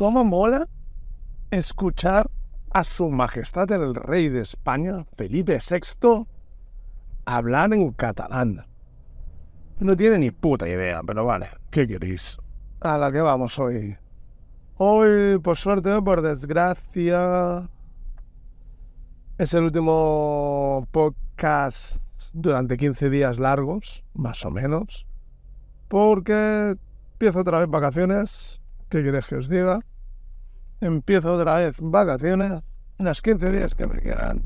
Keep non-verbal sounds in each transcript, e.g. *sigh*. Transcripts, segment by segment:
¿Cómo mola escuchar a su majestad el rey de España, Felipe VI, hablar en catalán? No tiene ni puta idea, pero vale, ¿qué queréis? A la que vamos hoy. Hoy, por suerte o por desgracia, es el último podcast durante 15 días largos, más o menos, porque empiezo otra vez vacaciones. ¿Qué queréis que os diga? empiezo otra vez vacaciones, unas 15 días que me quedan,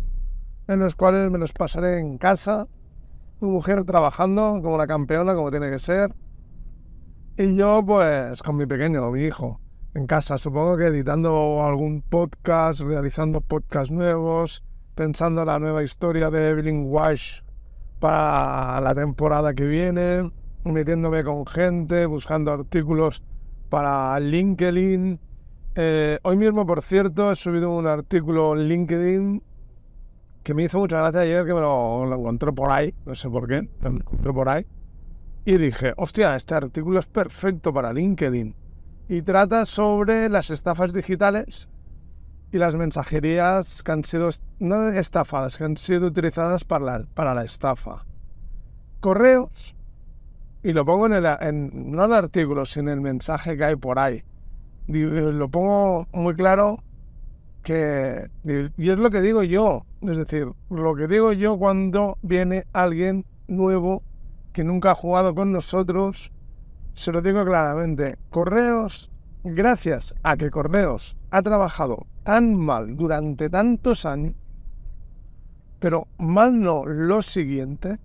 en los cuales me los pasaré en casa, mi mujer trabajando como la campeona, como tiene que ser, y yo pues con mi pequeño, mi hijo, en casa, supongo que editando algún podcast, realizando podcasts nuevos, pensando la nueva historia de Evelyn Wash para la temporada que viene, metiéndome con gente, buscando artículos para LinkedIn, eh, hoy mismo, por cierto, he subido un artículo en LinkedIn que me hizo mucha gracia ayer, que me lo, encontró encontré por ahí, no sé por qué, lo encontré por ahí. Y dije, hostia, este artículo es perfecto para LinkedIn. Y trata sobre las estafas digitales y las mensajerías que han sido, no estafadas, que han sido utilizadas para la, estafa. Correos, y lo pongo en el, no el artículo, sino el mensaje que hay por ahí eh, lo pongo muy claro que, y es lo que digo yo, es decir, lo que digo yo cuando viene alguien nuevo que nunca ha jugado con nosotros, se lo digo claramente, Correos, gracias a que Correos ha trabajado tan mal durante tantos años, pero mal no lo siguiente,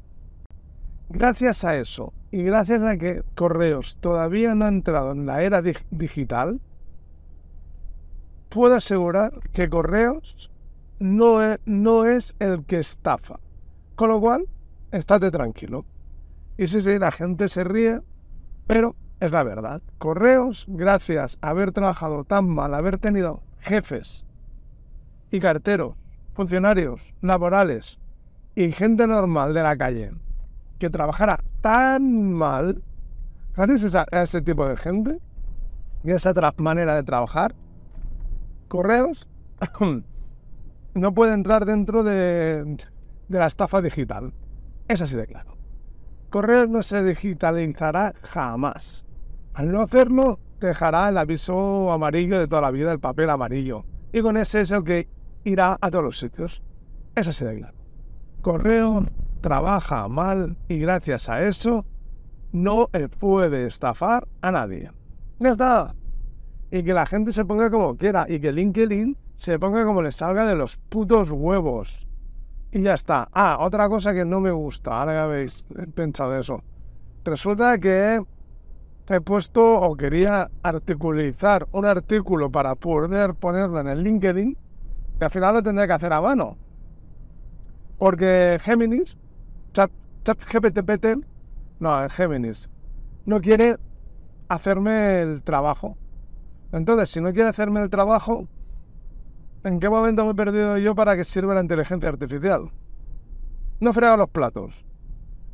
gracias a eso y gracias a que Correos todavía no ha entrado en la era digital, puedo asegurar que Correos no es, no es el que estafa. Con lo cual, estate tranquilo. Y sí, sí, la gente se ríe, pero es la verdad. Correos, gracias a haber trabajado tan mal, haber tenido jefes y carteros, funcionarios laborales y gente normal de la calle que trabajara tan mal, gracias a ese tipo de gente y a esa manera de trabajar, correos *laughs* no puede entrar dentro de, la estafa digital. Es así de claro. Correos no se digitalizará jamás. Al no hacerlo, dejará el aviso amarillo de toda la vida, el papel amarillo. Y con ese es el que irá a todos los sitios. Es así de claro. Correo trabaja mal y gracias a eso no puede estafar a nadie. Ya está y que la gente se ponga como quiera y que LinkedIn se ponga como le salga de los putos huevos. Y ya está. Ah, otra cosa que no me gusta, ahora que habéis pensado eso. Resulta que he puesto o quería articulizar un artículo para poder ponerlo en el LinkedIn, que al final lo tendré que hacer a mano. Porque Géminis, chat, no, Géminis, no quiere hacerme el trabajo. Entonces, si no quiere hacerme el trabajo, ¿en qué momento me he perdido yo para que sirva la inteligencia artificial? No frega los platos,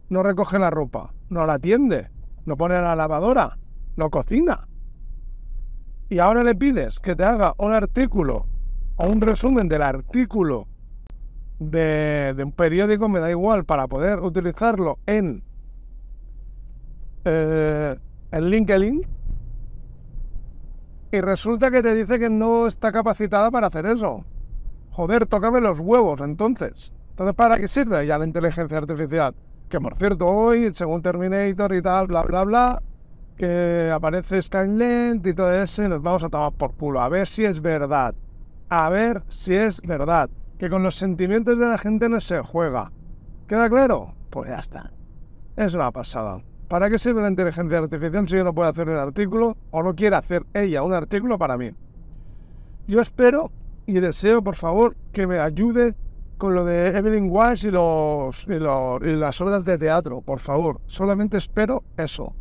no recoge la ropa, no la atiende, no pone la lavadora, no cocina. Y ahora le pides que te haga un artículo o un resumen del artículo de, un periódico, me da igual, para poder utilizarlo en, eh, en LinkedIn y resulta que te dice que no está capacitada para hacer eso. Joder, tócame los huevos entonces. Entonces, ¿para qué sirve ya la inteligencia artificial? Que por cierto, hoy, según Terminator y tal, bla, bla, bla, que aparece Skynet y todo eso, y nos vamos a tomar por culo. A ver si es verdad. A ver si es verdad. Que con los sentimientos de la gente no se juega. ¿Queda claro? Pues ya está. Es una pasada. ¿Para qué sirve la inteligencia artificial si yo no puedo hacer el artículo o no quiere hacer ella un artículo para mí? Yo espero y deseo, por favor, que me ayude con lo de Evelyn Wise y, los, y, las obras de teatro, por favor. Solamente espero eso.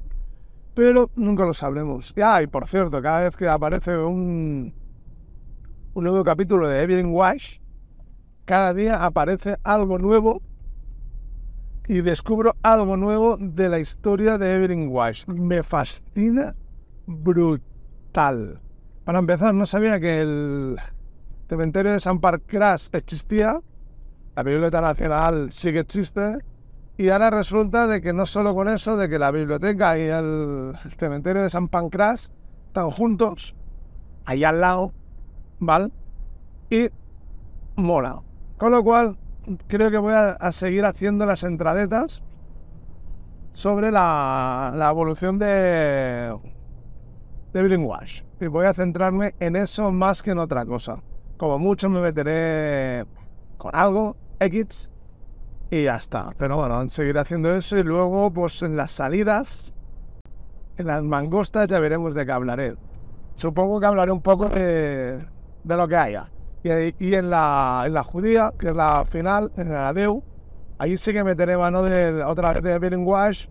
Pero nunca lo sabremos. Ah, y por cierto, cada vez que aparece un, un nuevo capítulo de Evelyn Wise, cada día aparece algo nuevo y descubro algo nuevo de la historia de Evelyn Wise. Me fascina brutal. Para empezar, no sabía que el cementerio de San Pancras existía, la Biblioteca Nacional sí que existe, y ahora resulta de que no solo con eso, de que la biblioteca y el cementerio de San Pancras están juntos, ahí al lado, ¿vale? Y mola. Con lo cual, creo que voy a, seguir haciendo las entradetas sobre la, evolución de, de Greenwash. Y voy a centrarme en eso más que en otra cosa. Como mucho me meteré con algo, X, y ya está. Pero bueno, seguiré haciendo eso y luego, pues en las salidas, en las mangostas, ya veremos de qué hablaré. Supongo que hablaré un poco de, de lo que haya. Y, en, la, en, la, judía, que es la final, en la Adeu, ahí sí que meteré mano de, otra vez de Bearing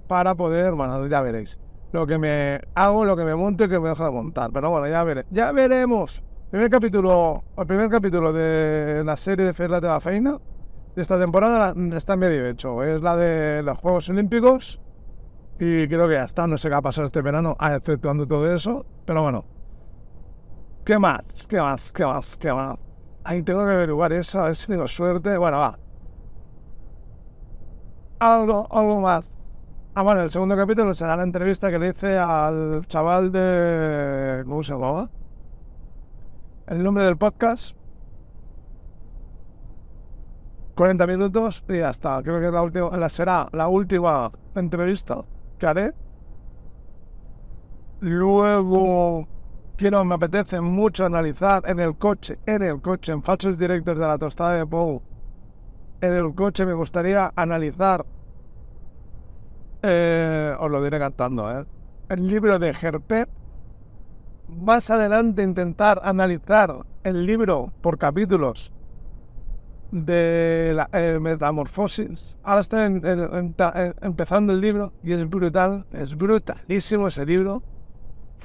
para poder, bueno, ya veréis. Lo que me hago, lo que me monto y que me dejo de montar. Pero bueno, ya, veré, ya veremos. Primer capítulo, el primer capítulo de la serie de Ferla de la Feina de esta temporada está medio hecho. Es la de los Juegos Olímpicos y creo que hasta no sé qué ha pasar este verano, ah, exceptuando todo eso. Pero bueno, ¿qué más? ¿Qué más? ¿Qué más? ¿Qué más? Ahí tengo que averiguar eso, a si tengo suerte. Bueno, va. Algo, algo más. Ah, bueno, el segundo capítulo será la entrevista que le hice al chaval de... ¿Cómo se llamaba? El nombre del podcast. 40 minutos y ya está. Creo que la última, será la última entrevista que haré. Luego quiero, me apetece mucho analizar en el coche, en el coche, en falsos directos de la tostada de Pou. En el coche me gustaría analizar, eh, os lo diré cantando, ¿eh? el libro de Gerpé. Más adelante intentar analizar el libro por capítulos de eh, Metamorfosis. Ahora está eh, empezando el libro y es brutal, es brutalísimo ese libro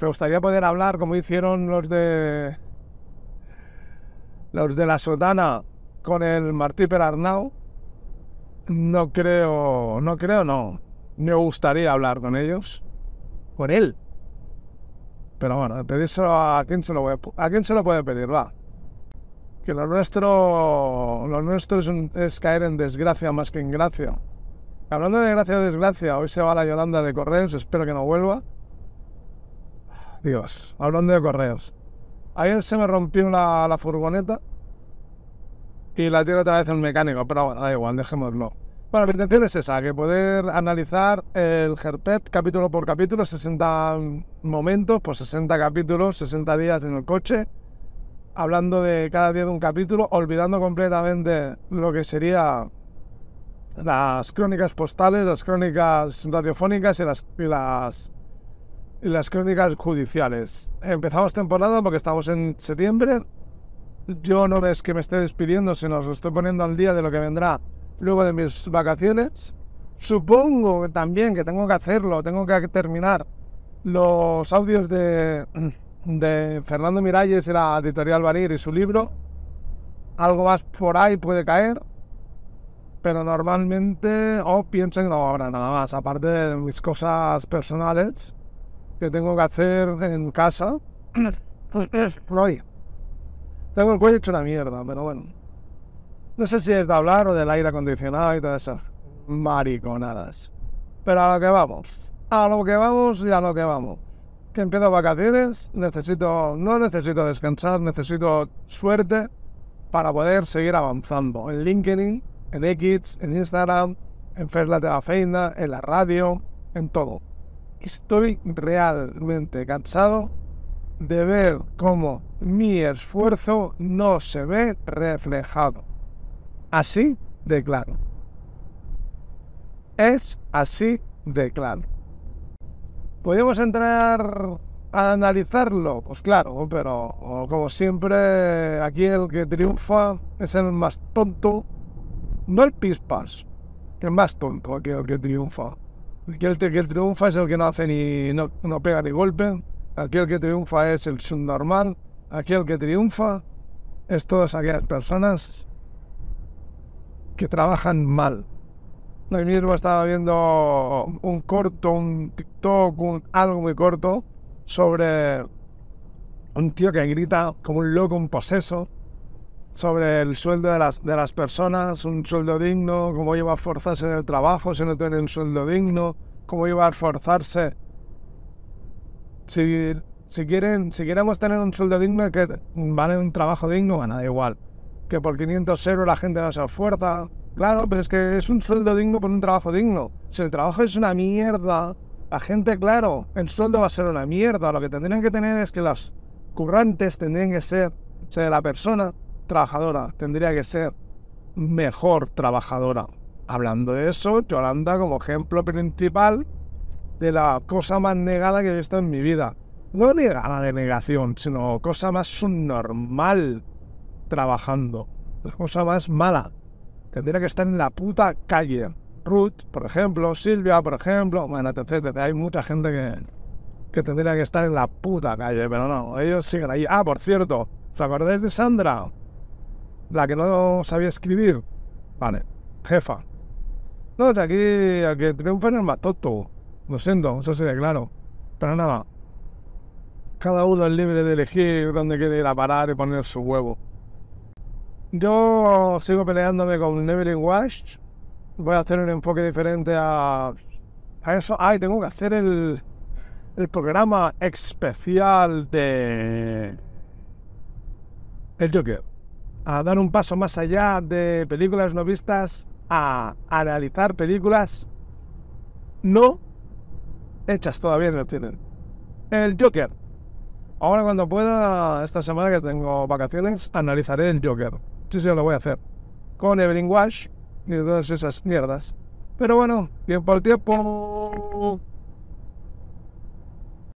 me gustaría poder hablar como hicieron los de los de la sotana con el Martí Perarnau. No creo, no creo, no. Me gustaría hablar con ellos, con él. Pero bueno, pedírselo a quién se lo, a, quién se lo puede pedir, va. Que lo nuestro, lo nuestro es, caer en desgracia más que en gracia. Hablando de gracia o desgracia, hoy se va la Yolanda de Correos, espero que no vuelva. Dios, hablando de correos. Ayer se me rompió la, furgoneta y la tiró otra vez el mecánico, pero bueno, da igual, dejémoslo. Bueno, mi intención es esa, que poder analizar el Herpet capítulo por capítulo, 60 momentos, pues 60 capítulos, 60 días en el coche, hablando de cada día de un capítulo, olvidando completamente lo que sería las crónicas postales, las crónicas radiofónicas y las las crónicas judiciales. Empezamos temporada porque estamos en septiembre. Yo no es que me esté despidiendo, sino os estoy poniendo al día de lo que vendrá luego de mis vacaciones. Supongo también que tengo que hacerlo, tengo que terminar los audios de, *clears throat* de Fernando Miralles y la editorial Barir y su libro. Algo más por ahí puede caer, pero normalmente o oh, pienso que no habrá nada más, aparte de mis cosas personales que tengo que hacer en casa. No pues, hay. Tengo el cuello hecho una mierda, pero bueno. No sé si es de hablar o del aire acondicionado y todas esas mariconadas. Pero a lo que vamos. A lo que vamos y a lo que vamos. Que empiezo vacaciones, necesito, no necesito descansar, necesito suerte para poder seguir avanzando. En LinkedIn, en X, en Instagram, en de la Feina, en la radio, en todo estoy realmente cansado de ver cómo mi esfuerzo no se ve reflejado. Así de claro. Es así de claro. ¿Podemos entrar a analizarlo? Pues claro, pero como siempre, aquí el que triunfa es el más tonto, no el pispas, el más tonto, aquel que triunfa que el, que triunfa es el que no hace ni no, pega ni golpe, aquel que triunfa es el subnormal, aquel que triunfa es todas aquellas personas que trabajan mal. Hoy mismo estaba viendo un corto, un TikTok, algo muy corto sobre un tío que grita como un loco, un poseso, sobre el sueldo de las, de las personas, un sueldo digno, cómo a forzarse en el trabajo si no tienen un sueldo digno, cómo a forzarse. Si, si, quieren, si queremos tener un sueldo digno, que vale un trabajo digno, van a da igual. Que por 500 euros la gente no se esfuerza. Claro, pero es que es un sueldo digno por un trabajo digno. Si el trabajo es una mierda, la gente, claro, el sueldo va a ser una mierda. Lo que tendrían que tener es que las currantes tendrían que ser, la persona trabajadora, tendría que ser mejor trabajadora. Hablando de eso, Yolanda como ejemplo principal de la cosa más negada que he visto en mi vida. No negada de negación, sino cosa más normal trabajando. La cosa más mala. Tendría que estar en la puta calle. Ruth, por ejemplo, Silvia, por ejemplo, bueno, etcétera. Hay mucha gente que, que tendría que estar en la puta calle, pero no, ellos siguen ahí. Ah, por cierto, ¿os acordáis de Sandra? La que no sabía escribir. Vale, jefa. No, de aquí aquí que triunfa no es más tonto. Lo siento, eso sería claro. Pero nada. Cada uno es libre de elegir dónde quiere ir a parar y poner su huevo. Yo sigo peleándome con Neverling Wash. Voy a hacer un enfoque diferente a, a eso. Ay, ah, tengo que hacer el, el programa especial de. El Joker a dar un paso más allá de películas no vistas, a analizar películas no hechas todavía el cine. El Joker. Ahora cuando pueda, esta semana que tengo vacaciones, analizaré el Joker. Sí, sí, lo voy a hacer. Con Evelyn Wash y todas esas mierdas. Pero bueno, tiempo al tiempo.